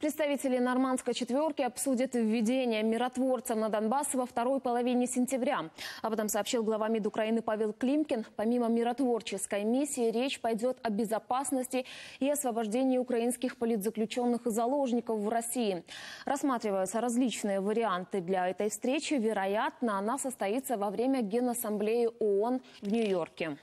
Представители нормандской четверки обсудят введение миротворцев на Донбасс во второй половине сентября. Об этом сообщил глава МИД Украины Павел Климкин. Помимо миротворческой миссии, речь пойдет о безопасности и освобождении украинских политзаключенных и заложников в России. Рассматриваются различные варианты для этой встречи. Вероятно, она состоится во время Генассамблеи ООН в Нью-Йорке.